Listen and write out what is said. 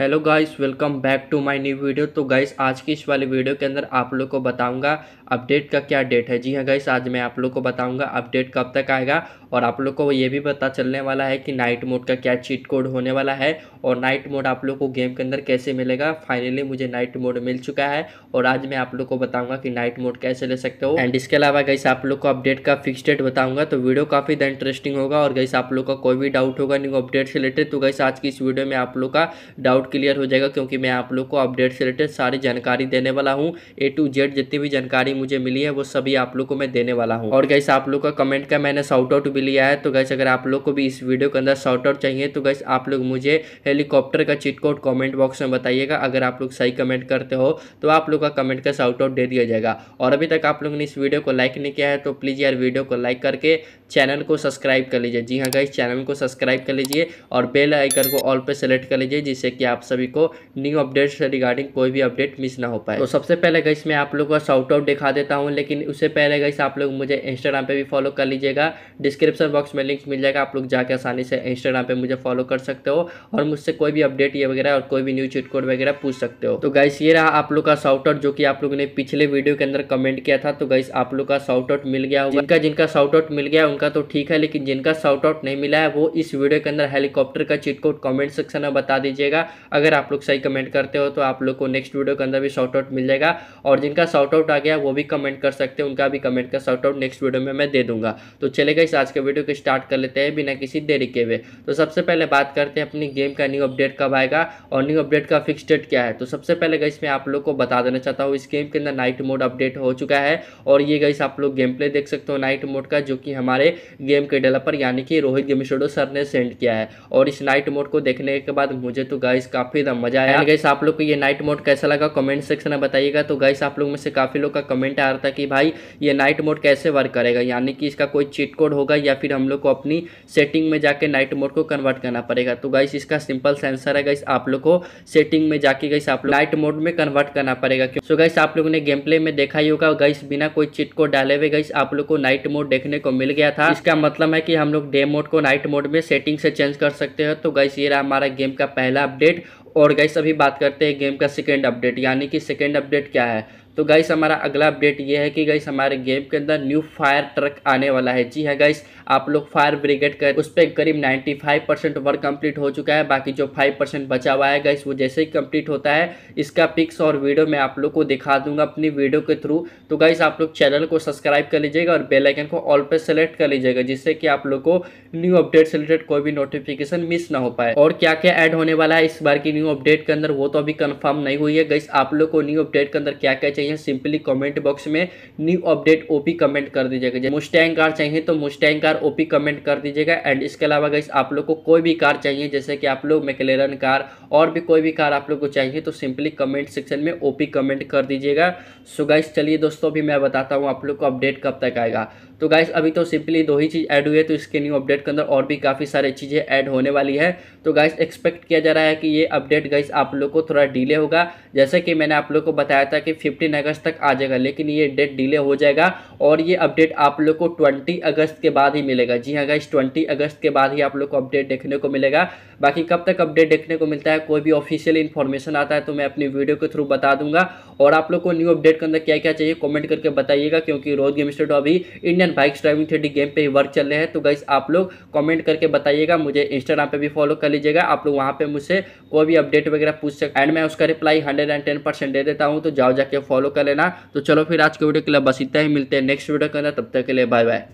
hello guys welcome back to my new video तो guys आज की इस वाले वीडियो के अंदर आप लोग को बताऊंगा अपडेट का क्या डेट है जी हाँ गाइस आज मैं आप लोग को बताऊंगा अपडेट कब तक आएगा और आप लोग को ये भी पता चलने वाला है कि नाइट मोड का क्या चीट कोड होने वाला है और नाइट मोड आप लोग को गेम के अंदर कैसे मिलेगा फाइनली मुझे नाइट मोड मिल चुका है और आज मैं आप लोग को बताऊँगा कि नाइट मोड कैसे ले सकते हो एंड इसके अलावा गैस आप लोग को अपडेट का फिक्स डेट बताऊँगा तो वीडियो काफ़ी ज़्यादा इंटरेस्टिंग होगा और गैस आप लोग का कोई भी डाउट होगा न्यू अपडेट से रिलेटेड तो गैस आज की इस वीडियो में आप लोग का डाउट क्लियर हो जाएगा क्योंकि मैं आप लोग को अपडेट से रिलेटेड सारी जानकारी देने वाला हूँ ए टू जेड जितनी भी जानकारी मुझे मिली है वो सभी आप लोग को मैं देने वाला हूँ और गैस आप लोग का कमेंट का मैंने शॉर्ट आउट भी लिया है तो गैस अगर आप लोग को भी इस वीडियो के अंदर शॉर्ट आउट चाहिए तो गैस आप लोग मुझे हेलीकॉप्टर का चिटकोट कॉमेंट बॉक्स में बताइएगा अगर आप लोग सही कमेंट करते हो तो आप लोग का कमेंट का शॉर्ट आउट दे दिया जाएगा और अभी तक आप लोग ने इस वीडियो को लाइक नहीं किया है तो प्लीज़ यार वीडियो को लाइक करके चैनल को सब्सक्राइब कर लीजिए जी हाँ गाइस चैनल को सब्सक्राइब कर लीजिए और बेल आइकन को ऑल पे सेलेक्ट कर लीजिए जिससे कि आप आप सभी को न्यू अपडेट्स रिगार्डिंग कोई भी अपडेट मिस ना हो पाए तो सबसे पहले गई मैं आप लोगों का शॉर्ट आउट दिखा देता हूँ लेकिन उससे पहले गई आप लोग मुझे इंस्टाग्राम पर भी फॉलो कर लीजिएगा डिस्क्रिप्शन बॉक्स में लिंक मिल जाएगा आप लोग जाकर आसानी से इंस्टाग्राम पर मुझे फॉलो कर सकते हो और मुझसे कोई भी अपडेट ये वगैरह और कोई भी चिट कोड वगैरह पूछ सकते हो तो गाइस ये रहा आप लोग का शॉर्ट आउट जो कि आप लोगों ने पिछले वीडियो के अंदर कमेंट किया था तो गाइस आप लोग का शॉर्ट आउट मिल गया होगा जिनका जिनका शॉर्ट आउट मिल गया उनका तो ठीक है लेकिन जिनका शॉर्ट आउट नहीं मिला है वो इस वीडियो के अंदर हेलीकॉप्टर का चिटकोट कमेंट सेक्शन में बता दीजिएगा अगर आप लोग सही कमेंट करते हो तो आप लोग को नेक्स्ट वीडियो के अंदर भी शॉर्ट आउट मिल जाएगा और जिनका शॉर्ट आउट आ गया वो भी कमेंट कर सकते हैं उनका भी कमेंट का शॉर्ट आउट नेक्स्ट वीडियो में मैं दे दूंगा तो चलेगा इस आज के वीडियो को स्टार्ट कर लेते हैं बिना किसी देरी के हुए तो सबसे पहले बात करते हैं अपनी गेम का न्यू अपडेट कब आएगा और न्यू अपडेट का फिक्स डेट क्या है तो सबसे पहले गई मैं आप लोग को बता देना चाहता हूँ इस गेम के अंदर नाइट मोड अपडेट हो चुका है और ये गई आप लोग गेम प्ले देख सकते हो नाइट मोड का जो कि हमारे गेम के डेवलपर यानी कि रोहित गेमिशोडो सर ने सेंड किया है और इस नाइट मोड को देखने के बाद मुझे तो गाइस का काफ़ी मज़ा आया गैस आप लोग को ये नाइट मोड कैसा लगा कमेंट सेक्शन में बताइएगा तो गैस आप लोग में से काफ़ी लोग का कमेंट आ रहा था कि भाई ये नाइट मोड कैसे वर्क करेगा यानी कि इसका कोई चीट कोड होगा या फिर हम लोग को अपनी सेटिंग में जाके नाइट मोड को कन्वर्ट करना पड़ेगा तो गाइस इसका सिंपल सेंसर है गाइस आप लोग को सेटिंग में जाके गाइस आप लोग नाइट मोड में कन्वर्ट करना पड़ेगा क्यों सो गाइस आप लोगों ने गेम प्ले में देखा ही होगा गाइस बिना कोई चिट कोड डाले हुए गाइस आप लोग को नाइट मोड देखने को मिल गया था इसका मतलब है कि हम लोग डे मोड को नाइट मोड में सेटिंग से चेंज कर सकते हैं तो गाइस ये रहा हमारा गेम का पहला अपडेट और गई अभी बात करते हैं गेम का सेकेंड अपडेट यानी कि सेकेंड अपडेट क्या है तो गाइस हमारा अगला अपडेट ये है कि गाइस हमारे गेम के अंदर न्यू फायर ट्रक आने वाला है जी है हाँ गाइस आप लोग फायर ब्रिगेड कर उस पर करीब 95 परसेंट वर्क कंप्लीट हो चुका है बाकी जो 5 परसेंट बचा हुआ है गाइस वो जैसे ही कंप्लीट होता है इसका पिक्स और वीडियो मैं आप लोग को दिखा दूंगा अपनी वीडियो के थ्रू तो गाइस आप लोग चैनल को सब्सक्राइब कर लीजिएगा और बेलाइकन को ऑल पर सेलेक्ट कर लीजिएगा जिससे कि आप लोग को न्यू अपडेट से रिलेटेड कोई भी नोटिफिकेशन मिस ना हो पाए और क्या क्या ऐड होने वाला है इस बार की न्यू अपडेट के अंदर वो तो अभी कन्फर्म नहीं हुई है गाइस आप लोग को न्यू अपडेट के अंदर क्या क्या चाहिए चाहिए सिंपली कमेंट बॉक्स में न्यू अपडेट ओपी कमेंट कर दीजिएगा मुस्टैंग कार चाहिए तो मुस्टैंग कार ओपी कमेंट कर दीजिएगा एंड इसके अलावा गई आप लोग को कोई भी कार चाहिए जैसे कि आप लोग मैकलेरन कार और भी कोई भी कार आप लोग को चाहिए तो सिंपली कमेंट सेक्शन में ओपी कमेंट कर दीजिएगा सो गाइस चलिए दोस्तों अभी मैं बताता हूँ आप लोग को अपडेट कब तक आएगा तो गाइस अभी तो सिंपली दो ही चीज़ ऐड हुई है तो इसके न्यू अपडेट के अंदर और भी काफ़ी सारी चीज़ें ऐड होने वाली है तो गाइस एक्सपेक्ट किया जा रहा है कि ये अपडेट गाइस आप लोग को थोड़ा डिले होगा जैसे कि मैंने आप लोग को बताया था कि फिफ्टीन अगस्त तक आ जाएगा लेकिन ये डेट डिले हो जाएगा और ये अपडेट आप लोग को ट्वेंटी अगस्त के बाद ही मिलेगा जी हाँ गाइस ट्वेंटी अगस्त के बाद ही आप लोग को अपडेट देखने को मिलेगा बाकी कब तक अपडेट देखने को मिलता है कोई भी ऑफिशियल इन्फॉर्मेशन आता है तो मैं अपनी वीडियो के थ्रू बता दूंगा और आप लोग को न्यू अपडेट के अंदर क्या क्या चाहिए कॉमेंट करके बताइएगा क्योंकि रोज गेम स्टेट अभी Indian Indian bikes driving three game पे वर्क चल रहे हैं तो गाइस आप लोग कमेंट करके बताइएगा मुझे इंस्टाग्राम पे भी फॉलो कर लीजिएगा आप लोग वहाँ पे मुझसे कोई भी अपडेट वगैरह पूछ सकते एंड मैं उसका reply hundred and ten percent दे देता हूँ तो जाओ जाके फॉलो कर लेना तो चलो फिर आज के वीडियो के लिए बस इतना ही मिलते हैं नेक्स्ट वीडियो के अंदर तब तक के लिए बाय बाय